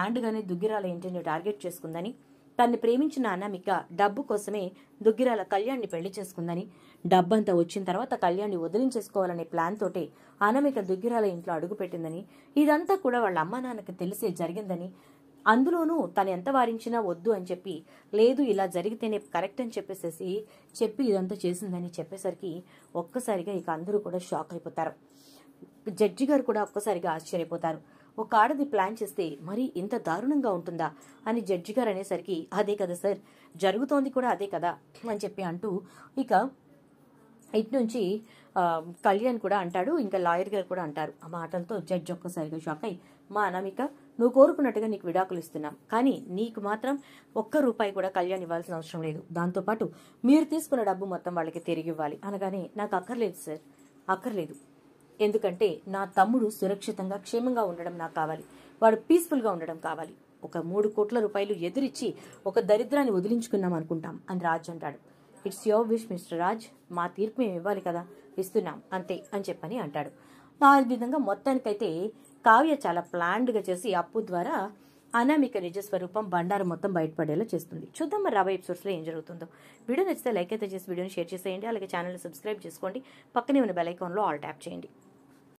యాండ్గానే దుగ్గిరాల ఇంటిని టార్గెట్ చేసుకుందని తన్ని ప్రేమించిన అనామిక డబ్బు కోసమే దుగ్గిరాల కళ్యాణ్ని పెళ్లి చేసుకుందని డబ్బంతా వచ్చిన తర్వాత కళ్యాణ్ని వదిలించేసుకోవాలనే ప్లాన్ తోటే అనామిక దుగ్గిరాల ఇంట్లో అడుగుపెట్టిందని ఇదంతా కూడా వాళ్ళ అమ్మా నాన్నకి తెలిసే జరిగిందని అందులోనూ తను ఎంత వారించినా వద్దు అని చెప్పి లేదు ఇలా జరిగితేనే కరెక్ట్ అని చెప్పేసేసి చెప్పి ఇదంతా చేసిందని చెప్పేసరికి ఒక్కసారిగా ఇక అందరూ కూడా షాక్ అయిపోతారు జడ్జి గారు కూడా ఒక్కసారిగా ఆశ్చర్యపోతారు ఒక ఆడది ప్లాన్ చేస్తే మరీ ఇంత దారుణంగా ఉంటుందా అని జడ్జి గారు అనేసరికి అదే కదా సార్ జరుగుతోంది కూడా అదే కదా అని చెప్పి అంటూ ఇక ఇటు నుంచి కళ్యాణ్ కూడా అంటాడు ఇంకా లాయర్ గారు కూడా అంటారు ఆ మాటలతో జడ్జి ఒక్కసారిగా షాక్ అయ్యి మా అనమిక నువ్వు కోరుకున్నట్టుగా నీకు విడాకులు ఇస్తున్నాం కానీ నీకు మాత్రం ఒక్క రూపాయి కూడా కళ్యాణ్ ఇవ్వాల్సిన అవసరం లేదు దాంతోపాటు మీరు తీసుకున్న డబ్బు మొత్తం వాళ్ళకి తిరిగి ఇవ్వాలి అనగానే నాకు అక్కర్లేదు సార్ అక్కర్లేదు ఎందుకంటే నా తమ్ముడు సురక్షితంగా క్షేమంగా ఉండడం నాకు కావాలి వాడు పీస్ఫుల్గా ఉండడం కావాలి ఒక మూడు కోట్ల రూపాయలు ఎదురిచ్చి ఒక దరిద్రాన్ని వదిలించుకున్నాం అనుకుంటాం అని రాజ్ అంటాడు it's your wish mister Raj మా తీర్పు మేము ఇవ్వాలి కదా ఇస్తున్నాం అంతే అని చెప్పని అంటాడు ఆ విధంగా మొత్తానికైతే కావ్య చాలా ప్లాన్డ్గా చేసి అప్పు ద్వారా అనామిక నిజస్వరూపం బండారం మొత్తం బయటపడేలా చేస్తుంది చూద్దాం మరి రాబోయే ఎపిసోడ్స్లో ఏం జరుగుతుందో వీడియో నచ్చితే లైక్ అయితే చేసి వీడియోని షేర్ చేసేయండి అలాగే ఛానల్ని సబ్స్క్రైబ్ చేసుకోండి పక్కనే ఉన్న బెల్ ఐకాన్లో ఆల్ ట్యాప్ చేయండి